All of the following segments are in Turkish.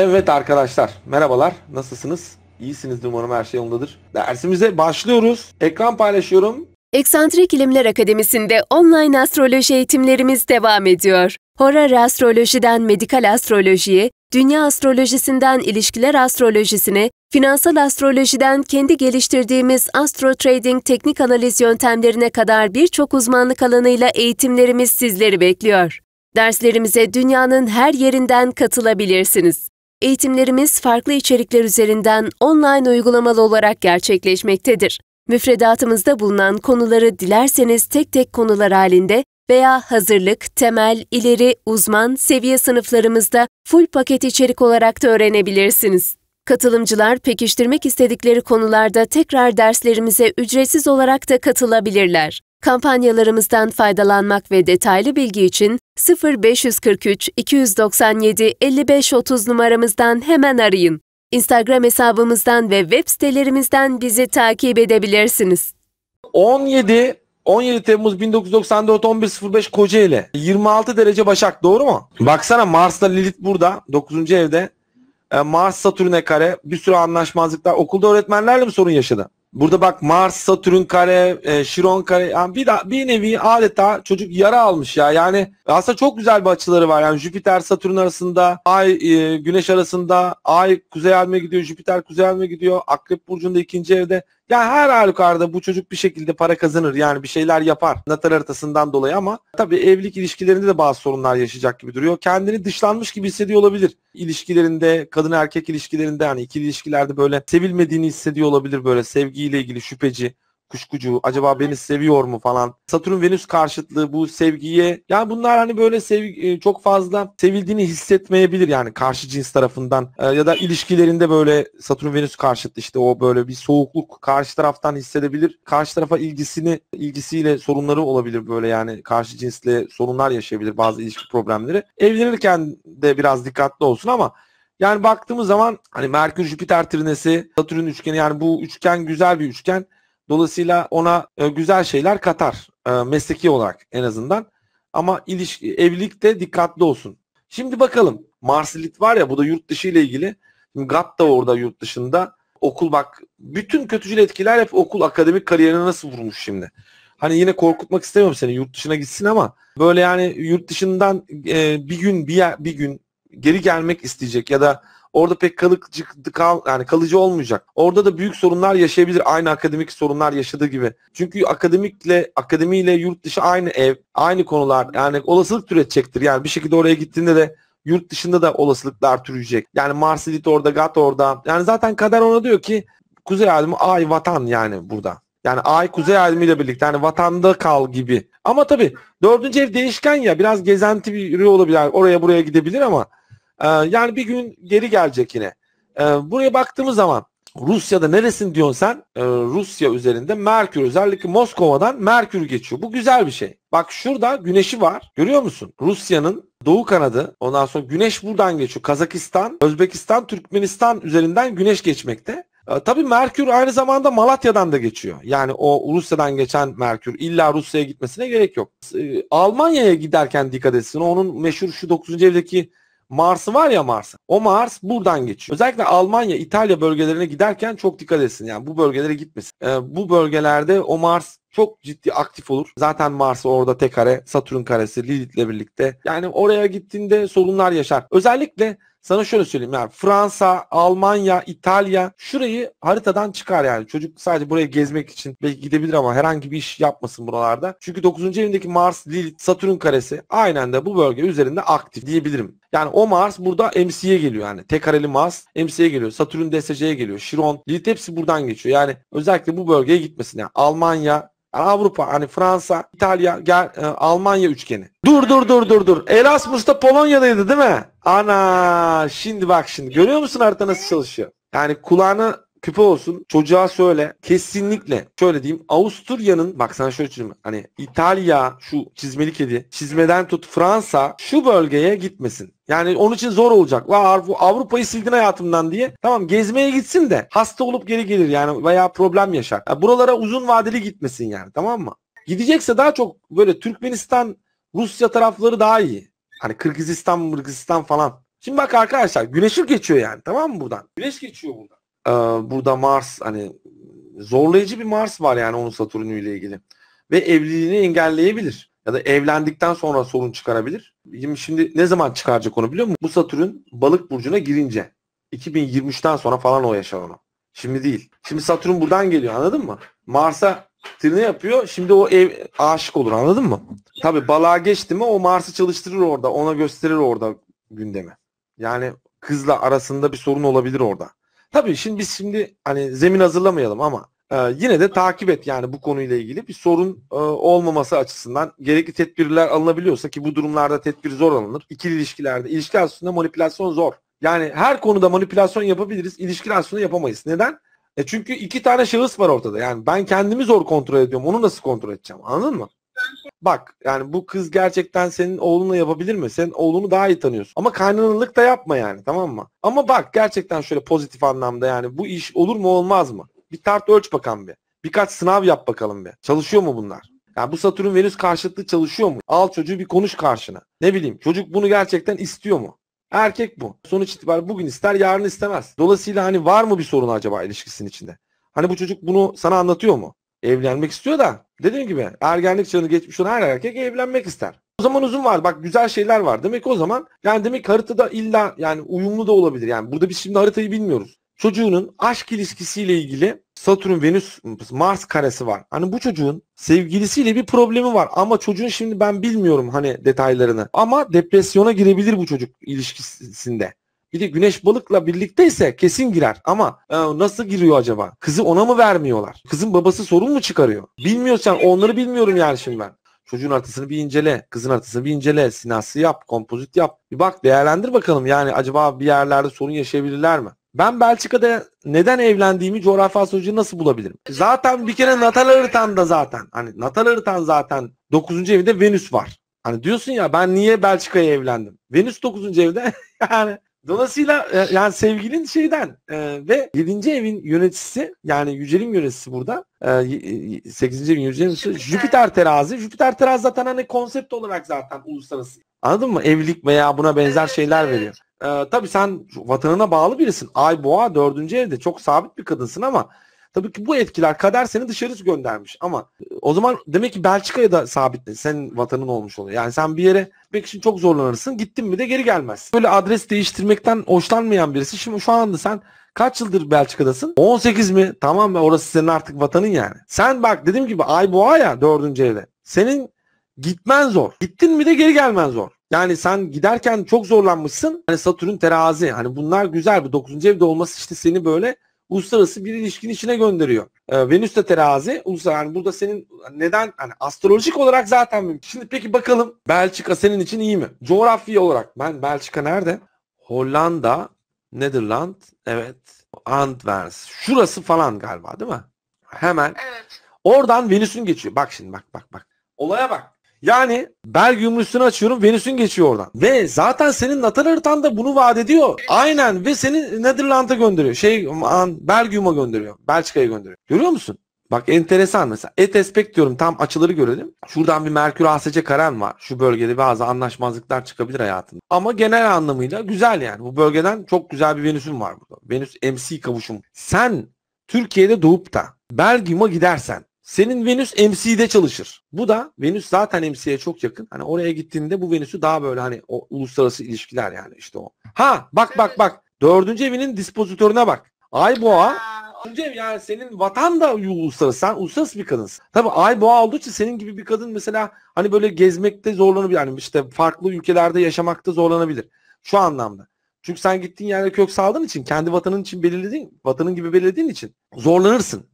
Evet arkadaşlar merhabalar nasılsınız? İyisiniz umarım her şey yolundadır. Dersimize başlıyoruz. Ekran paylaşıyorum. Eksantrik İlimler Akademisi'nde online astroloji eğitimlerimiz devam ediyor. Horar astrolojiden medikal astrolojiye, dünya astrolojisinden ilişkiler astrolojisine, finansal astrolojiden kendi geliştirdiğimiz astro trading teknik analiz yöntemlerine kadar birçok uzmanlık alanıyla eğitimlerimiz sizleri bekliyor. Derslerimize dünyanın her yerinden katılabilirsiniz. Eğitimlerimiz farklı içerikler üzerinden online uygulamalı olarak gerçekleşmektedir. Müfredatımızda bulunan konuları dilerseniz tek tek konular halinde veya hazırlık, temel, ileri, uzman seviye sınıflarımızda full paket içerik olarak da öğrenebilirsiniz. Katılımcılar pekiştirmek istedikleri konularda tekrar derslerimize ücretsiz olarak da katılabilirler. Kampanyalarımızdan faydalanmak ve detaylı bilgi için 0543 297 5530 numaramızdan hemen arayın. Instagram hesabımızdan ve web sitelerimizden bizi takip edebilirsiniz. 17 17 Temmuz 1994 11.05 Kocaeli. 26 derece Başak doğru mu? Baksana Mars'ta Lilith burada 9. evde. E, Mars Satürn'e kare bir sürü anlaşmazlıklar. Okulda öğretmenlerle mi sorun yaşadı? Burada bak Mars, Satürn kare, e, Şiron kare. Yani bir, da, bir nevi adeta çocuk yara almış ya. Yani aslında çok güzel bir açıları var. Yani Jüpiter, Satürn arasında, Ay, e, Güneş arasında, Ay kuzey halime gidiyor, Jüpiter kuzey halime gidiyor. Akrep burcunda ikinci evde. Ya her halükarda bu çocuk bir şekilde para kazanır yani bir şeyler yapar natal haritasından dolayı ama tabii evlilik ilişkilerinde de bazı sorunlar yaşayacak gibi duruyor. Kendini dışlanmış gibi hissediyor olabilir. İlişkilerinde kadın erkek ilişkilerinde yani ikili ilişkilerde böyle sevilmediğini hissediyor olabilir böyle sevgiyle ilgili şüpheci kuşkucu acaba beni seviyor mu falan Satürn Venüs karşıtlığı bu sevgiye yani bunlar hani böyle sevgi, e, çok fazla sevildiğini hissetmeyebilir yani karşı cins tarafından ee, ya da ilişkilerinde böyle Satürn Venüs karşıtı işte o böyle bir soğukluk karşı taraftan hissedebilir karşı tarafa ilgisini ilgisiyle sorunları olabilir böyle yani karşı cinsle sorunlar yaşayabilir bazı ilişki problemleri evlenirken de biraz dikkatli olsun ama yani baktığımız zaman hani Merkür Jüpiter trinesi, Satürn üçgeni yani bu üçgen güzel bir üçgen. Dolayısıyla ona e, güzel şeyler katar e, mesleki olarak en azından. Ama ilişki, evlilikte dikkatli olsun. Şimdi bakalım Marsilit var ya bu da yurt dışı ile ilgili. Şimdi da orada yurt dışında. Okul bak bütün kötücül etkiler hep okul akademik kariyerine nasıl vurmuş şimdi. Hani yine korkutmak istemiyorum seni yurt dışına gitsin ama böyle yani yurt dışından e, bir gün bir yer, bir gün geri gelmek isteyecek ya da Orada pek kalıcı kal, yani kalıcı olmayacak. Orada da büyük sorunlar yaşayabilir. Aynı akademik sorunlar yaşadığı gibi. Çünkü akademikle akademiyle yurt dışı aynı ev, aynı konular yani olasılık türetecektir. Yani bir şekilde oraya gittiğinde de yurt dışında da olasılıklar türüyecek. Yani Marsilit orada, Gat orada. Yani zaten kader ona diyor ki Kuzey Alemi ay vatan yani burada. Yani ay kuzey alemiyle birlikte yani vatanda kal gibi. Ama tabii dördüncü ev değişken ya biraz gezenti bir yürü olabilir. oraya buraya gidebilir ama ee, yani bir gün geri gelecek yine. Ee, buraya baktığımız zaman Rusya'da neresin diyorsun sen? Ee, Rusya üzerinde Merkür özellikle Moskova'dan Merkür geçiyor. Bu güzel bir şey. Bak şurada güneşi var. Görüyor musun? Rusya'nın doğu kanadı. Ondan sonra güneş buradan geçiyor. Kazakistan, Özbekistan, Türkmenistan üzerinden güneş geçmekte. tabii Merkür aynı zamanda Malatya'dan da geçiyor. Yani o Rusya'dan geçen Merkür illa Rusya'ya gitmesine gerek yok. Almanya'ya giderken dikkat etsin. Onun meşhur şu 9. evdeki Mars'ı var ya Mars. O Mars buradan geçiyor. Özellikle Almanya, İtalya bölgelerine giderken çok dikkat etsin. Yani bu bölgelere gitmesin. Ee, bu bölgelerde o Mars çok ciddi aktif olur. Zaten Mars orada tek kare, Satürn karesi, Lilith'le birlikte. Yani oraya gittiğinde sorunlar yaşar. Özellikle sana şöyle söyleyeyim yani Fransa, Almanya, İtalya şurayı haritadan çıkar yani. Çocuk sadece burayı gezmek için belki gidebilir ama herhangi bir iş yapmasın buralarda. Çünkü 9. evindeki Mars, Lilith, Satürn karesi aynen de bu bölge üzerinde aktif diyebilirim. Yani o Mars burada MC'ye geliyor yani. Tek kareli Mars MC'ye geliyor. Satürn DSC'ye geliyor. Şiron, Lilith hepsi buradan geçiyor. Yani özellikle bu bölgeye gitmesin. Yani Almanya, Avrupa, hani Fransa, İtalya, gel, e, Almanya üçgeni. Dur dur dur dur dur. Erasmus'ta Polonya'daydı değil mi? Ana şimdi bak şimdi görüyor musun artık nasıl çalışıyor? Yani kulağına küpe olsun çocuğa söyle kesinlikle şöyle diyeyim Avusturya'nın bak sana şöyle çizim hani İtalya şu çizmeli kedi çizmeden tut Fransa şu bölgeye gitmesin. Yani onun için zor olacak. La Avrupa'yı sildin hayatımdan diye. Tamam gezmeye gitsin de hasta olup geri gelir yani veya problem yaşar. Yani buralara uzun vadeli gitmesin yani tamam mı? Gidecekse daha çok böyle Türkmenistan Rusya tarafları daha iyi. Hani Kırgızistan, Mırgızistan falan. Şimdi bak arkadaşlar güneşim geçiyor yani tamam mı buradan? Güneş geçiyor buradan. Ee, burada Mars hani zorlayıcı bir Mars var yani onun Satürn'ü ile ilgili. Ve evliliğini engelleyebilir. Ya da evlendikten sonra sorun çıkarabilir. Şimdi ne zaman çıkaracak onu biliyor musun? Bu Satürn balık burcuna girince. 2023'ten sonra falan o yaşar onu. Şimdi değil. Şimdi Satürn buradan geliyor anladın mı? Mars'a ne yapıyor? Şimdi o ev aşık olur anladın mı? Tabi balığa geçti mi o Mars'ı çalıştırır orada. Ona gösterir orada gündemi. Yani kızla arasında bir sorun olabilir orada. Tabi şimdi biz şimdi hani zemin hazırlamayalım ama e, yine de takip et yani bu konuyla ilgili bir sorun e, olmaması açısından gerekli tedbirler alınabiliyorsa ki bu durumlarda tedbir zor alınır. İkili ilişkilerde ilişki aslında manipülasyon zor. Yani her konuda manipülasyon yapabiliriz. İlişki aslında yapamayız. Neden? E çünkü iki tane şahıs var ortada. Yani ben kendimi zor kontrol ediyorum. Onu nasıl kontrol edeceğim? Anladın mı? Bak yani bu kız gerçekten senin oğlunla yapabilir mi? Senin oğlunu daha iyi tanıyorsun. Ama kaynanalık da yapma yani tamam mı? Ama bak gerçekten şöyle pozitif anlamda yani bu iş olur mu olmaz mı? Bir tart ölç bakalım bir. Birkaç sınav yap bakalım bir. Çalışıyor mu bunlar? Yani bu Satürn Venüs karşıtlığı çalışıyor mu? Al çocuğu bir konuş karşına. Ne bileyim çocuk bunu gerçekten istiyor mu? Erkek bu. Sonuç itibariyle bugün ister yarın istemez. Dolayısıyla hani var mı bir sorun acaba ilişkisinin içinde? Hani bu çocuk bunu sana anlatıyor mu? Evlenmek istiyor da dediğim gibi ergenlik çağını geçmiş olan her erkek evlenmek ister. O zaman uzun var. Bak güzel şeyler var. Demek o zaman yani demek haritada illa yani uyumlu da olabilir. Yani burada biz şimdi haritayı bilmiyoruz çocuğunun aşk ilişkisiyle ilgili Satürn Venüs Mars karesi var. Hani bu çocuğun sevgilisiyle bir problemi var ama çocuğun şimdi ben bilmiyorum hani detaylarını. Ama depresyona girebilir bu çocuk ilişkisinde. Bir de güneş balıkla birlikteyse kesin girer ama e, nasıl giriyor acaba? Kızı ona mı vermiyorlar? Kızın babası sorun mu çıkarıyor? Bilmiyorsan onları bilmiyorum yani şimdi ben. Çocuğun artısını bir incele, kızın artısını bir incele, sinası yap, kompozit yap. Bir bak değerlendir bakalım yani acaba bir yerlerde sorun yaşayabilirler mi? Ben Belçika'da neden evlendiğimi coğrafya sonucu nasıl bulabilirim? Zaten bir kere natal haritan'da zaten hani natal haritan zaten 9. evde Venüs var. Hani diyorsun ya ben niye Belçika'ya evlendim? Venüs 9. evde yani Dolayısıyla e, yani sevgilin şeyden e, ve 7. evin yöneticisi yani Yücelim yöneticisi burada e, 8. evin yöneticisi Jüpiter. Jüpiter terazi. Jüpiter terazi zaten hani konsept olarak zaten uluslararası. Anladın mı? Evlilik veya buna benzer şeyler veriyor e, tabii sen vatanına bağlı birisin. Ay boğa dördüncü evde çok sabit bir kadınsın ama tabii ki bu etkiler kader seni dışarı göndermiş ama e, o zaman demek ki Belçika'ya da sabitle senin vatanın olmuş oluyor. Yani sen bir yere gitmek için çok zorlanırsın gittin mi de geri gelmez. Böyle adres değiştirmekten hoşlanmayan birisi şimdi şu anda sen Kaç yıldır Belçika'dasın? 18 mi? Tamam be orası senin artık vatanın yani. Sen bak dediğim gibi ay boğa ya dördüncü evde. Senin gitmen zor. Gittin mi de geri gelmen zor. Yani sen giderken çok zorlanmışsın. Hani Satürn terazi. Hani bunlar güzel. Bu 9. evde olması işte seni böyle uluslararası bir ilişkin içine gönderiyor. Ee, Venüs de terazi. Uluslararası yani burada senin neden hani astrolojik olarak zaten mümkün. Şimdi peki bakalım Belçika senin için iyi mi? Coğrafi olarak ben Belçika nerede? Hollanda, Nederland, evet. Antvers. Şurası falan galiba değil mi? Hemen. Evet. Oradan Venüs'ün geçiyor. Bak şimdi bak bak bak. Olaya bak. Yani bel gümrüsünü açıyorum Venüs'ün geçiyor oradan. Ve zaten senin natal haritan da bunu vaat ediyor. Aynen ve seni Netherland'a gönderiyor. Şey Belgium'a gönderiyor. Belçika'ya gönderiyor. Görüyor musun? Bak enteresan mesela. Et aspect diyorum tam açıları görelim. Şuradan bir Merkür ASC karen var. Şu bölgede bazı anlaşmazlıklar çıkabilir hayatında. Ama genel anlamıyla güzel yani. Bu bölgeden çok güzel bir Venüs'ün var burada. Venüs MC kavuşum. Sen Türkiye'de doğup da Belgium'a gidersen senin Venüs MC'de çalışır. Bu da Venüs zaten MC'ye çok yakın. Hani oraya gittiğinde bu Venüs'ü daha böyle hani o uluslararası ilişkiler yani işte o. Ha bak bak bak. Dördüncü evinin dispozitörüne bak. Ay boğa. Dördüncü ev yani senin vatan da uluslararası. Sen uluslararası bir kadınsın. Tabii ay boğa olduğu için senin gibi bir kadın mesela hani böyle gezmekte zorlanabilir. Yani işte farklı ülkelerde yaşamakta zorlanabilir. Şu anlamda. Çünkü sen gittiğin yerde kök saldığın için kendi vatanın için belirlediğin, vatanın gibi belirlediğin için zorlanırsın.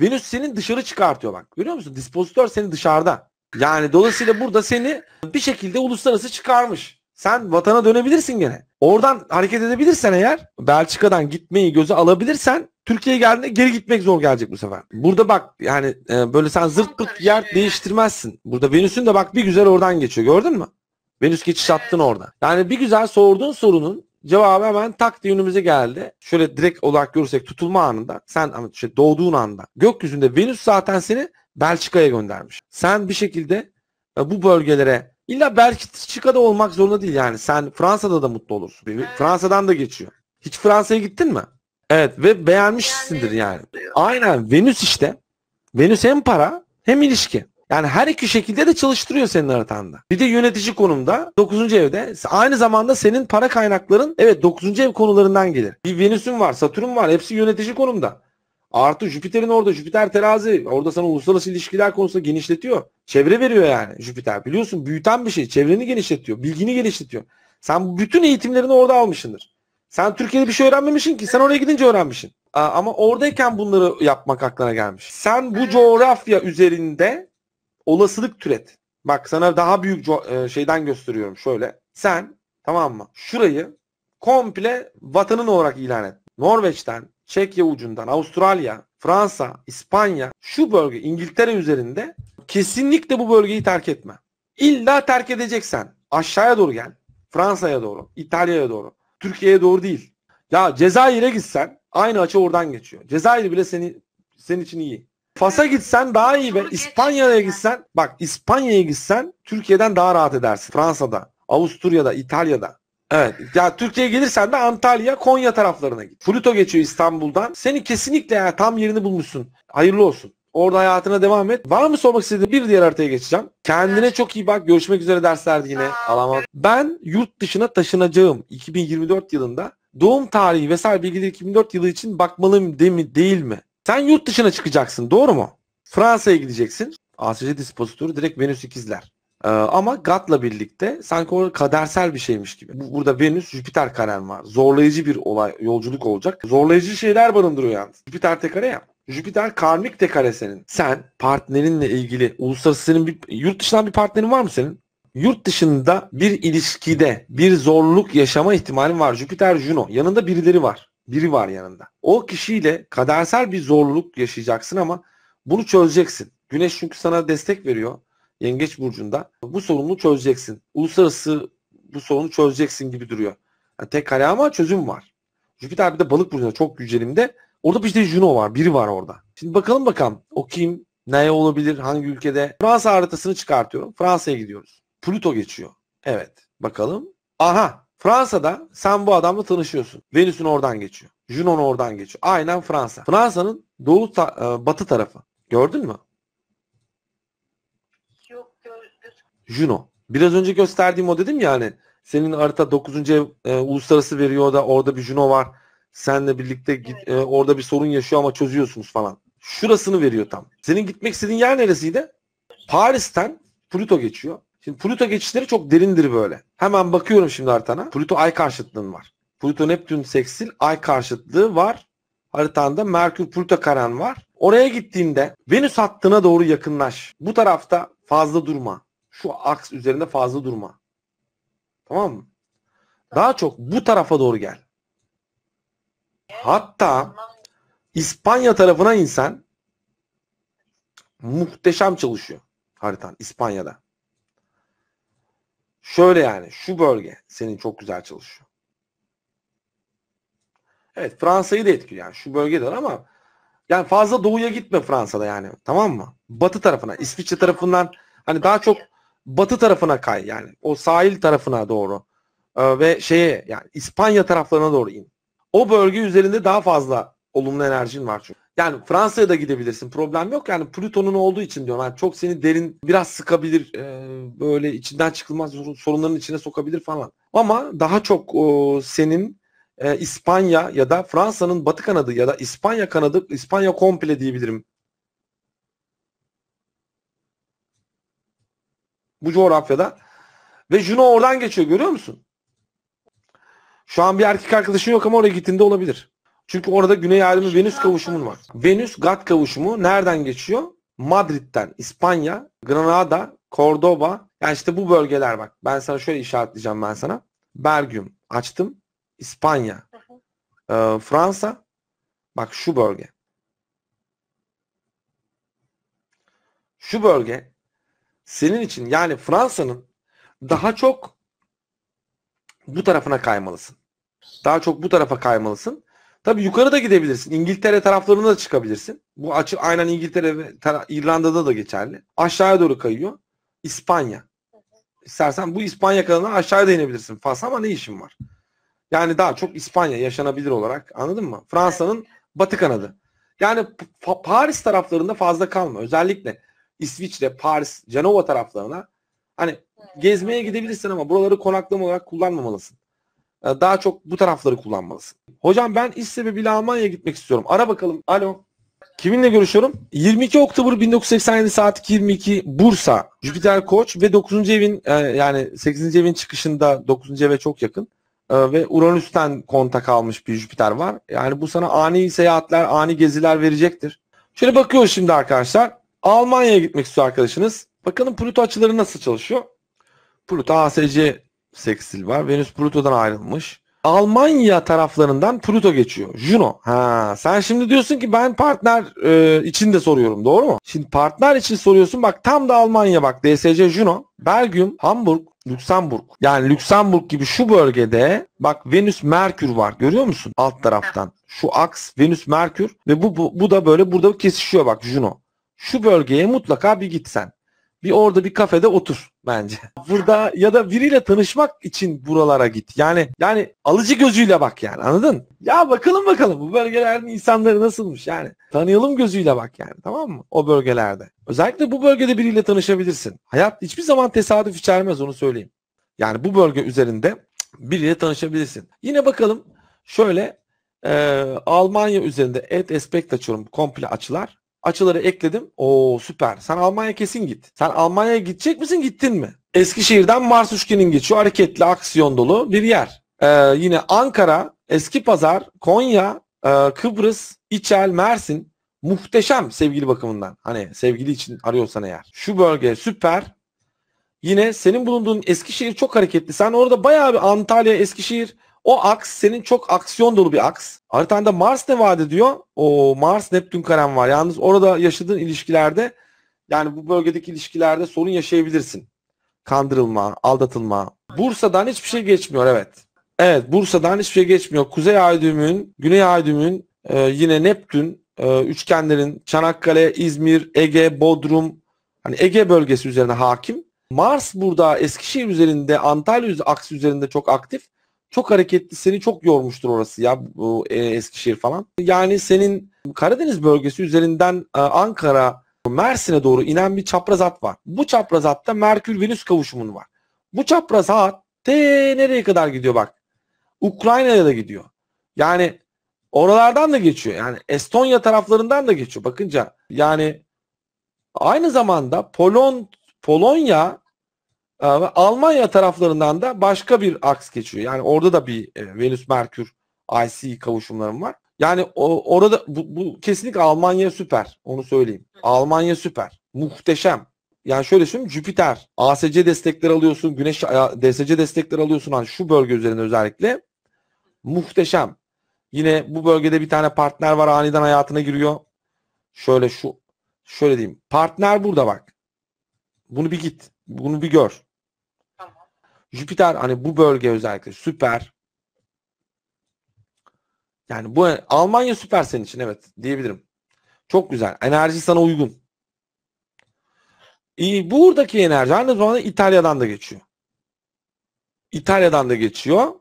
Venüs seni dışarı çıkartıyor bak. Görüyor musun? Dispozitör seni dışarıda. Yani dolayısıyla burada seni bir şekilde uluslararası çıkarmış. Sen vatana dönebilirsin gene. Oradan hareket edebilirsen eğer Belçika'dan gitmeyi göze alabilirsen Türkiye'ye geldiğinde geri gitmek zor gelecek bu sefer. Burada bak yani e, böyle sen zırt pırt yer şey değiştirmezsin. Burada Venüs'ün de bak bir güzel oradan geçiyor gördün mü? Venüs geçiş attın orada. Yani bir güzel sorduğun sorunun Cevabı hemen tak diye önümüze geldi. Şöyle direkt olarak görürsek tutulma anında sen şey doğduğun anda gökyüzünde Venüs zaten seni Belçika'ya göndermiş. Sen bir şekilde e, bu bölgelere illa Belçika'da olmak zorunda değil yani. Sen Fransa'da da mutlu olursun. Evet. Fransa'dan da geçiyor. Hiç Fransa'ya gittin mi? Evet ve beğenmişsindir yani. Aynen Venüs işte. Venüs hem para hem ilişki. Yani her iki şekilde de çalıştırıyor senin haritanda. Bir de yönetici konumda 9. evde aynı zamanda senin para kaynakların evet 9. ev konularından gelir. Bir Venüs'ün var, Satürn var hepsi yönetici konumda. Artı Jüpiter'in orada Jüpiter terazi orada sana uluslararası ilişkiler konusunda genişletiyor. Çevre veriyor yani Jüpiter biliyorsun büyüten bir şey çevreni genişletiyor bilgini genişletiyor. Sen bütün eğitimlerini orada almışsındır. Sen Türkiye'de bir şey öğrenmemişsin ki sen oraya gidince öğrenmişsin. Ama oradayken bunları yapmak aklına gelmiş. Sen bu coğrafya üzerinde olasılık türet. Bak sana daha büyük e, şeyden gösteriyorum şöyle. Sen tamam mı? Şurayı komple vatanın olarak ilan et. Norveç'ten, Çekya ucundan, Avustralya, Fransa, İspanya şu bölge İngiltere üzerinde kesinlikle bu bölgeyi terk etme. İlla terk edeceksen aşağıya doğru gel. Fransa'ya doğru, İtalya'ya doğru, Türkiye'ye doğru değil. Ya Cezayir'e gitsen aynı açı oradan geçiyor. Cezayir bile seni senin için iyi. Fas'a gitsen daha iyi be. İspanya'ya gitsen bak İspanya'ya gitsen Türkiye'den daha rahat edersin. Fransa'da, Avusturya'da, İtalya'da. Evet. Ya Türkiye'ye gelirsen de Antalya, Konya taraflarına git. Pluto geçiyor İstanbul'dan. Seni kesinlikle ya, tam yerini bulmuşsun. Hayırlı olsun. Orada hayatına devam et. Var mı sormak istediğin bir diğer haritaya geçeceğim. Kendine çok iyi bak. Görüşmek üzere derslerde yine. Alamam. Ben yurt dışına taşınacağım 2024 yılında. Doğum tarihi vesaire bilgileri 2004 yılı için bakmalıyım değil mi? Değil mi? Sen yurt dışına çıkacaksın doğru mu? Fransa'ya gideceksin. ASC dispozitörü direkt Venüs ikizler. Ee, ama Gat'la birlikte sanki orada kadersel bir şeymiş gibi. Burada Venüs Jüpiter karen var. Zorlayıcı bir olay, yolculuk olacak. Zorlayıcı şeyler barındırıyor yalnız. Jüpiter tekare ya. Jüpiter karmik tekare senin. Sen partnerinle ilgili uluslararası senin bir, yurt dışından bir partnerin var mı senin? yurt dışında bir ilişkide bir zorluk yaşama ihtimalin var. Jüpiter Juno. Yanında birileri var biri var yanında. O kişiyle kadersel bir zorluk yaşayacaksın ama bunu çözeceksin. Güneş çünkü sana destek veriyor Yengeç Burcu'nda. Bu sorunu çözeceksin. Uluslararası bu sorunu çözeceksin gibi duruyor. Yani tek kale ama çözüm var. Jüpiter bir de balık burcunda çok yücelimde. Orada bir işte Juno var. Biri var orada. Şimdi bakalım bakalım. O kim? Ne olabilir? Hangi ülkede? Fransa haritasını çıkartıyorum. Fransa'ya gidiyoruz. Pluto geçiyor. Evet. Bakalım. Aha Fransa'da sen bu adamla tanışıyorsun. Venüs'ün oradan geçiyor. Junon oradan geçiyor. Aynen Fransa. Fransa'nın doğu ta- e, batı tarafı. Gördün mü? Yok gördüm. Juno. Biraz önce gösterdiğim o dedim ya hani senin harita 9. ev e, uluslararası veriyor da orada bir Juno var. Senle birlikte git, evet. e, orada bir sorun yaşıyor ama çözüyorsunuz falan. Şurasını veriyor tam. Senin gitmek istediğin yer neresiydi? Paris'ten Pluto geçiyor. Şimdi Pluto geçişleri çok derindir böyle. Hemen bakıyorum şimdi haritana. Pluto ay karşıtlığın var. Pluto Neptün seksil ay karşıtlığı var. Haritanda Merkür Pluto karan var. Oraya gittiğinde Venüs hattına doğru yakınlaş. Bu tarafta fazla durma. Şu aks üzerinde fazla durma. Tamam mı? Daha çok bu tarafa doğru gel. Hatta İspanya tarafına insan muhteşem çalışıyor haritan İspanya'da. Şöyle yani şu bölge senin çok güzel çalışıyor. Evet Fransa'yı da etkiliyor yani şu bölgeler ama yani fazla doğuya gitme Fransa'da yani tamam mı? Batı tarafına İsviçre tarafından hani daha çok batı tarafına kay yani o sahil tarafına doğru ee, ve şeye yani İspanya taraflarına doğru in. O bölge üzerinde daha fazla olumlu enerjin var çünkü. Yani Fransa'ya da gidebilirsin. Problem yok. Yani Plüton'un olduğu için diyorum. Yani çok seni derin biraz sıkabilir. E, böyle içinden çıkılmaz sorunların içine sokabilir falan. Ama daha çok o, senin e, İspanya ya da Fransa'nın batı kanadı ya da İspanya kanadı İspanya komple diyebilirim. Bu coğrafyada. Ve Juno oradan geçiyor görüyor musun? Şu an bir erkek arkadaşın yok ama oraya gittiğinde olabilir. Çünkü orada Güney ayrımı Venüs kavuşumun var. Venüs Gat kavuşumu nereden geçiyor? Madrid'den, İspanya, Granada, Cordoba. Yani işte bu bölgeler bak. Ben sana şöyle işaretleyeceğim ben sana. Bergüm açtım. İspanya. E, Fransa. Bak şu bölge. Şu bölge senin için yani Fransa'nın daha çok bu tarafına kaymalısın. Daha çok bu tarafa kaymalısın. Tabi yukarı da gidebilirsin. İngiltere taraflarına da çıkabilirsin. Bu açı aynen İngiltere ve İrlanda'da da geçerli. Aşağıya doğru kayıyor. İspanya. İstersen bu İspanya kanalına aşağıya da inebilirsin. Fas ama ne işin var? Yani daha çok İspanya yaşanabilir olarak anladın mı? Fransa'nın batı kanadı. Yani pa Paris taraflarında fazla kalma. Özellikle İsviçre, Paris, Cenova taraflarına hani gezmeye gidebilirsin ama buraları konaklama olarak kullanmamalısın. Ee, daha çok bu tarafları kullanmalısın. Hocam ben iş sebebiyle Almanya'ya gitmek istiyorum. Ara bakalım. Alo. Kiminle görüşüyorum? 22 Oktober 1987 saat 22 Bursa. Jüpiter Koç ve 9. evin e, yani 8. evin çıkışında 9. eve çok yakın e, ve Uranüs'ten kontak almış bir Jüpiter var. Yani bu sana ani seyahatler, ani geziler verecektir. Şöyle bakıyoruz şimdi arkadaşlar. Almanya'ya gitmek istiyor arkadaşınız. Bakalım Pluto açıları nasıl çalışıyor? Pluto ASC Sextil var. Venüs Pluto'dan ayrılmış. Almanya taraflarından Pluto geçiyor. Juno. Ha, sen şimdi diyorsun ki ben partner e, için de soruyorum doğru mu? Şimdi partner için soruyorsun bak tam da Almanya bak DSC Juno, Belgium, Hamburg, Lüksemburg. Yani Lüksemburg gibi şu bölgede bak Venüs Merkür var görüyor musun alt taraftan? Şu aks Venüs Merkür ve bu, bu, bu da böyle burada kesişiyor bak Juno. Şu bölgeye mutlaka bir gitsen bir orada bir kafede otur bence. Burada ya da biriyle tanışmak için buralara git. Yani yani alıcı gözüyle bak yani anladın? Ya bakalım bakalım bu bölgelerin insanları nasılmış yani. Tanıyalım gözüyle bak yani tamam mı? O bölgelerde. Özellikle bu bölgede biriyle tanışabilirsin. Hayat hiçbir zaman tesadüf içermez onu söyleyeyim. Yani bu bölge üzerinde biriyle tanışabilirsin. Yine bakalım şöyle e, Almanya üzerinde et aspect açıyorum komple açılar. Açıları ekledim. Oo süper. Sen Almanya kesin git. Sen Almanya'ya gidecek misin gittin mi? Eskişehir'den Mars üçgenin geçiyor. Hareketli, aksiyon dolu bir yer. Ee, yine Ankara, Eski Pazar, Konya, e, Kıbrıs, İçel, Mersin. Muhteşem sevgili bakımından. Hani sevgili için arıyorsan eğer. Şu bölge süper. Yine senin bulunduğun Eskişehir çok hareketli. Sen orada bayağı bir Antalya, Eskişehir o aks senin çok aksiyon dolu bir aks. Haritanda Mars ne vaat ediyor? O Mars Neptün karen var. Yalnız orada yaşadığın ilişkilerde yani bu bölgedeki ilişkilerde sorun yaşayabilirsin. Kandırılma, aldatılma. Bursa'dan hiçbir şey geçmiyor evet. Evet Bursa'dan hiçbir şey geçmiyor. Kuzey ay düğümün, güney ay düğümün e, yine Neptün e, üçgenlerin Çanakkale, İzmir, Ege, Bodrum hani Ege bölgesi üzerine hakim. Mars burada Eskişehir üzerinde, Antalya aksi üzerinde çok aktif. Çok hareketli seni çok yormuştur orası ya bu e, Eskişehir falan. Yani senin Karadeniz bölgesi üzerinden e, Ankara Mersin'e doğru inen bir çapraz hat var. Bu çapraz hatta Merkür-Venüs kavuşumun var. Bu çapraz hat te nereye kadar gidiyor bak. Ukrayna'ya da gidiyor. Yani oralardan da geçiyor. Yani Estonya taraflarından da geçiyor. Bakınca yani aynı zamanda Polon Polonya ee, Almanya taraflarından da başka bir aks geçiyor. Yani orada da bir e, Venüs Merkür IC kavuşumlarım var. Yani orada bu, bu kesinlikle Almanya süper. Onu söyleyeyim. Almanya süper. Muhteşem. Yani şöyle söyleyeyim Jüpiter ASC destekler alıyorsun, Güneş DSC destekler alıyorsun hani şu bölge üzerinde özellikle muhteşem. Yine bu bölgede bir tane partner var aniden hayatına giriyor. Şöyle şu şöyle diyeyim. Partner burada bak. Bunu bir git. Bunu bir gör. Jüpiter hani bu bölge özellikle süper. Yani bu Almanya süper senin için evet diyebilirim. Çok güzel. Enerji sana uygun. İyi, buradaki enerji aynı zamanda İtalya'dan da geçiyor. İtalya'dan da geçiyor.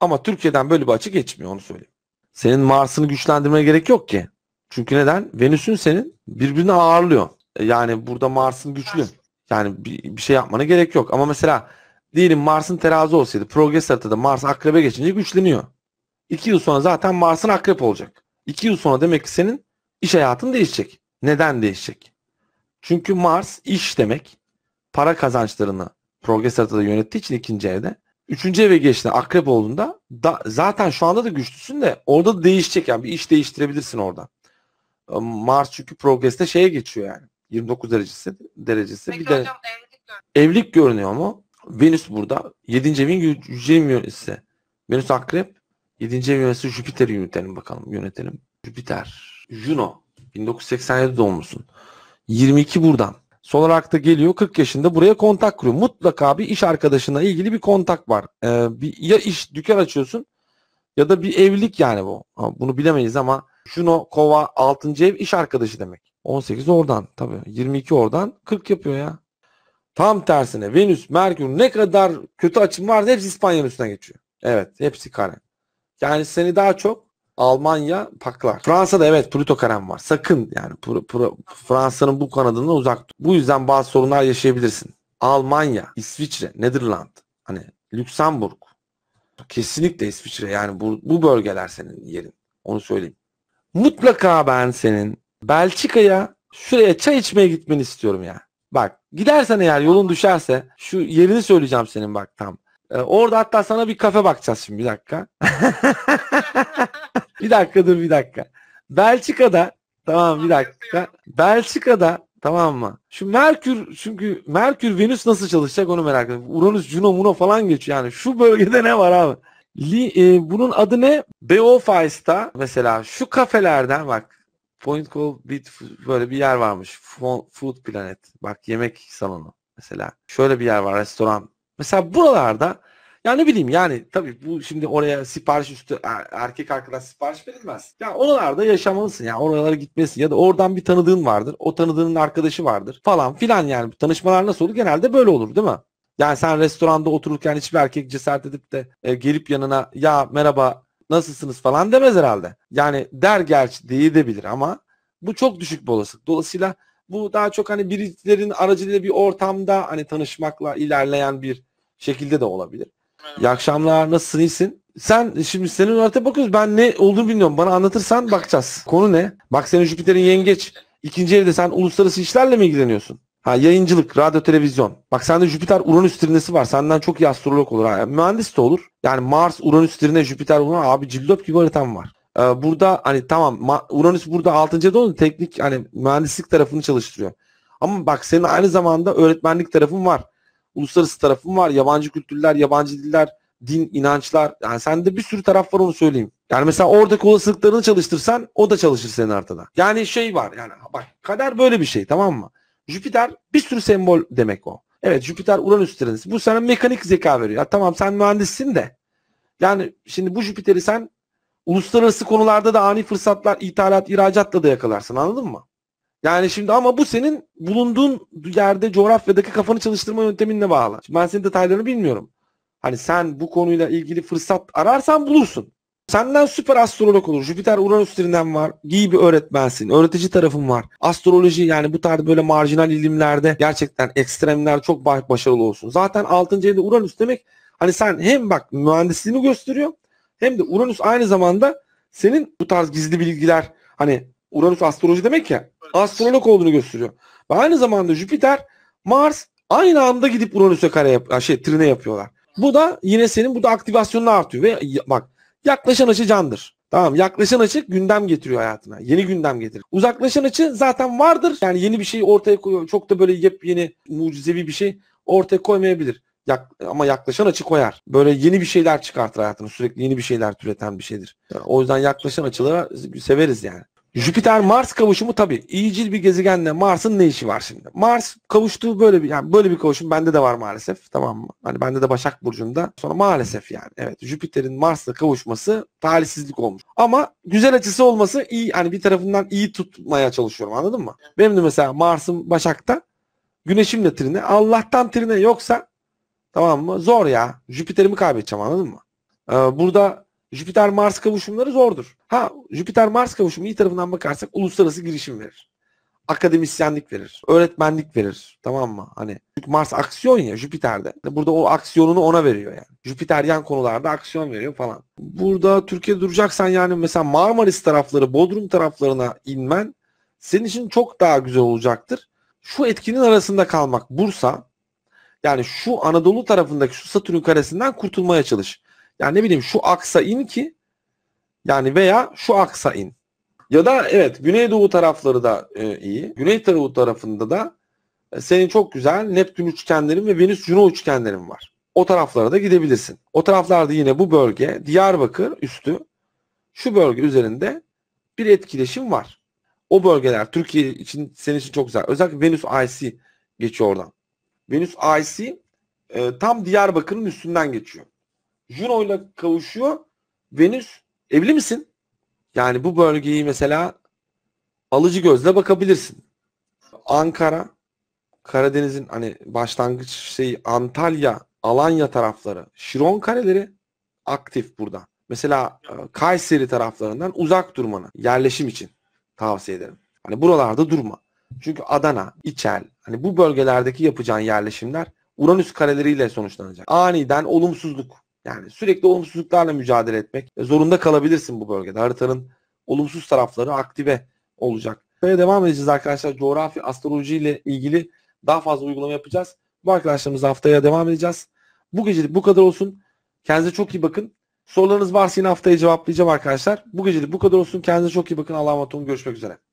Ama Türkiye'den böyle bir açı geçmiyor onu söyleyeyim. Senin Mars'ını güçlendirmeye gerek yok ki. Çünkü neden? Venüs'ün senin birbirini ağırlıyor. E, yani burada Mars'ın güçlü. Yani bir, bir şey yapmana gerek yok. Ama mesela Diyelim Mars'ın terazi olsaydı progres haritada Mars akrebe geçince güçleniyor. 2 yıl sonra zaten Mars'ın akrep olacak. 2 yıl sonra demek ki senin iş hayatın değişecek. Neden değişecek? Çünkü Mars iş demek. Para kazançlarını progres haritada yönettiği için ikinci evde. Üçüncü eve geçti akrep olduğunda da, zaten şu anda da güçlüsün de orada da değişecek yani bir iş değiştirebilirsin orada. Ee, Mars çünkü progreste şeye geçiyor yani. 29 derecesi derecesi. Peki bir hocam, de, evlilik, görünüyor. evlilik görünüyor mu? Venüs burada. 7. evin yüce ise Venüs akrep. 7. ev yönetisi Jüpiter'i yönetelim bakalım. Yönetelim. Jüpiter. Juno. 1987 doğmuşsun 22 buradan. Sol olarak da geliyor 40 yaşında buraya kontak kuruyor. Mutlaka bir iş arkadaşına ilgili bir kontak var. Ee, bir, ya iş dükkan açıyorsun ya da bir evlilik yani bu. Bunu bilemeyiz ama Juno Kova 6. ev iş arkadaşı demek. 18 oradan tabii 22 oradan 40 yapıyor ya. Tam tersine Venüs, Merkür ne kadar kötü açım var, hepsi İspanya üstüne geçiyor. Evet hepsi kare. Yani seni daha çok Almanya paklar. Fransa'da evet Pluto karem var. Sakın yani Fransa'nın bu kanadında uzak dur. Bu yüzden bazı sorunlar yaşayabilirsin. Almanya, İsviçre, Nederland, hani Lüksemburg. Kesinlikle İsviçre yani bu, bu bölgeler senin yerin. Onu söyleyeyim. Mutlaka ben senin Belçika'ya şuraya çay içmeye gitmeni istiyorum ya. Bak Gidersen eğer yolun düşerse şu yerini söyleyeceğim senin bak tam. Ee, orada hatta sana bir kafe bakacağız şimdi bir dakika. bir dakika dur bir dakika. Belçika'da tamam bir dakika. Belçika'da Tamam mı? Şu Merkür çünkü Merkür Venüs nasıl çalışacak onu merak ediyorum. Uranüs, Juno, Muno falan geçiyor yani. Şu bölgede ne var abi? Li, e, bunun adı ne? Beofaist'ta mesela şu kafelerden bak Point Call bir böyle bir yer varmış. Food Planet. Bak yemek salonu mesela. Şöyle bir yer var restoran. Mesela buralarda ya ne bileyim yani tabii bu şimdi oraya sipariş üstü erkek arkadaş sipariş verilmez. Ya oralarda yaşamalısın ya yani oralara gitmesin ya da oradan bir tanıdığın vardır. O tanıdığının arkadaşı vardır falan filan yani tanışmalar nasıl olur? Genelde böyle olur değil mi? Yani sen restoranda otururken hiçbir erkek cesaret edip de e, gelip yanına ya merhaba nasılsınız falan demez herhalde. Yani der gerçi diye de bilir ama bu çok düşük bir olasılık. Dolayısıyla bu daha çok hani birilerin aracılığıyla bir ortamda hani tanışmakla ilerleyen bir şekilde de olabilir. İyi akşamlar. Nasılsın? iyisin? Sen şimdi senin harita bakıyoruz. Ben ne olduğunu bilmiyorum. Bana anlatırsan bakacağız. Konu ne? Bak senin Jüpiter'in yengeç. ikinci evde sen uluslararası işlerle mi ilgileniyorsun? Ha, yayıncılık, radyo, televizyon. Bak sende Jüpiter Uranüs trinesi var. Senden çok iyi astrolog olur. Ha. Mühendis de olur. Yani Mars, Uranüs trine, Jüpiter, Uranüs. Abi cillop gibi haritam var. Ee, burada hani tamam Uranüs burada 6. da olur. Teknik hani mühendislik tarafını çalıştırıyor. Ama bak senin aynı zamanda öğretmenlik tarafın var. Uluslararası tarafın var. Yabancı kültürler, yabancı diller, din, inançlar. Yani sende bir sürü taraf var onu söyleyeyim. Yani mesela oradaki olasılıklarını çalıştırsan o da çalışır senin artıda. Yani şey var yani bak kader böyle bir şey tamam mı? Jüpiter bir sürü sembol demek o. Evet Jüpiter Uranüs trenisi. Bu sana mekanik zeka veriyor. Ya, tamam sen mühendissin de. Yani şimdi bu Jüpiter'i sen uluslararası konularda da ani fırsatlar ithalat ihracatla da yakalarsın anladın mı? Yani şimdi ama bu senin bulunduğun yerde coğrafyadaki kafanı çalıştırma yönteminle bağlı. Şimdi ben senin detaylarını bilmiyorum. Hani sen bu konuyla ilgili fırsat ararsan bulursun. Senden süper astrolog olur. Jüpiter Uranüs üzerinden var. İyi bir öğretmensin. Öğretici tarafın var. Astroloji yani bu tarz böyle marjinal ilimlerde gerçekten ekstremler çok başarılı olsun. Zaten 6. evde Uranüs demek hani sen hem bak mühendisliğini gösteriyor hem de Uranüs aynı zamanda senin bu tarz gizli bilgiler hani Uranüs astroloji demek ya astrolog olduğunu gösteriyor. Ve aynı zamanda Jüpiter, Mars aynı anda gidip Uranüs'e kare yap şey trine yapıyorlar. Bu da yine senin bu da aktivasyonunu artıyor ve bak Yaklaşan açı candır. Tamam yaklaşan açı gündem getiriyor hayatına. Yeni gündem getirir. Uzaklaşan açı zaten vardır. Yani yeni bir şey ortaya koyuyor. Çok da böyle yepyeni mucizevi bir şey ortaya koymayabilir. Yak, ama yaklaşan açı koyar. Böyle yeni bir şeyler çıkartır hayatına. Sürekli yeni bir şeyler türeten bir şeydir. Yani o yüzden yaklaşan açılara severiz yani. Jüpiter-Mars kavuşumu tabii iyicil bir gezegenle Mars'ın ne işi var şimdi? Mars kavuştuğu böyle bir yani böyle bir kavuşum bende de var maalesef. Tamam mı? Hani bende de Başak burcunda. Sonra maalesef yani. Evet Jüpiter'in Mars'la kavuşması talihsizlik olmuş. Ama güzel açısı olması iyi hani bir tarafından iyi tutmaya çalışıyorum anladın mı? Benim de mesela Mars'ım Başak'ta Güneş'im de trine. Allah'tan trine yoksa tamam mı? Zor ya. Jüpiter'imi kaybedeceğim anladın mı? Ee, burada Jüpiter-Mars kavuşumları zordur. Ha Jüpiter-Mars kavuşumu iyi tarafından bakarsak uluslararası girişim verir. Akademisyenlik verir. Öğretmenlik verir. Tamam mı? Hani çünkü Mars aksiyon ya Jüpiter'de. Hani burada o aksiyonunu ona veriyor yani. Jüpiter yan konularda aksiyon veriyor falan. Burada Türkiye'de duracaksan yani mesela Marmaris tarafları, Bodrum taraflarına inmen senin için çok daha güzel olacaktır. Şu etkinin arasında kalmak Bursa yani şu Anadolu tarafındaki şu Satürn karesinden kurtulmaya çalış. Yani ne bileyim şu aksa in ki yani veya şu aksa in. Ya da evet Güneydoğu tarafları da e, iyi. Güneydoğu tarafında da e, senin çok güzel Neptün üçgenlerin ve Venüs Juno üçgenlerin var. O taraflara da gidebilirsin. O taraflarda yine bu bölge Diyarbakır üstü şu bölge üzerinde bir etkileşim var. O bölgeler Türkiye için senin için çok güzel. Özellikle Venüs IC geçiyor oradan. Venüs IC e, tam Diyarbakır'ın üstünden geçiyor. Juno ile kavuşuyor. Venüs evli misin? Yani bu bölgeyi mesela alıcı gözle bakabilirsin. Ankara, Karadeniz'in hani başlangıç şeyi Antalya, Alanya tarafları, Şiron kareleri aktif burada. Mesela e, Kayseri taraflarından uzak durmanı yerleşim için tavsiye ederim. Hani buralarda durma. Çünkü Adana, İçel, hani bu bölgelerdeki yapacağın yerleşimler Uranüs kareleriyle sonuçlanacak. Aniden olumsuzluk yani sürekli olumsuzluklarla mücadele etmek e, zorunda kalabilirsin bu bölgede. Haritanın olumsuz tarafları aktive olacak. Böyle devam edeceğiz arkadaşlar. Coğrafi astroloji ile ilgili daha fazla uygulama yapacağız. Bu arkadaşlarımız haftaya devam edeceğiz. Bu gecelik bu kadar olsun. Kendinize çok iyi bakın. Sorularınız varsa yine haftaya cevaplayacağım arkadaşlar. Bu gecelik bu kadar olsun. Kendinize çok iyi bakın. Allah'a emanet olun. Görüşmek üzere.